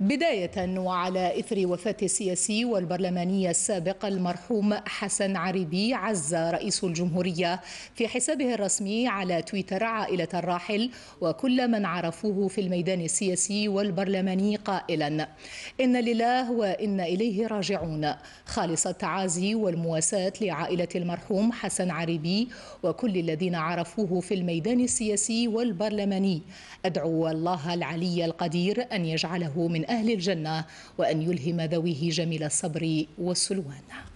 بداية وعلى إثر وفاة السياسي والبرلماني السابق المرحوم حسن عريبي عز رئيس الجمهورية في حسابه الرسمي على تويتر عائلة الراحل وكل من عرفوه في الميدان السياسي والبرلماني قائلا إن لله وإن إليه راجعون خالص التعازي والمواساة لعائلة المرحوم حسن عريبي وكل الذين عرفوه في الميدان السياسي والبرلماني أدعو الله العلي القدير أن يجعله من أهل الجنة وأن يلهم ذويه جميل الصبر والسلوان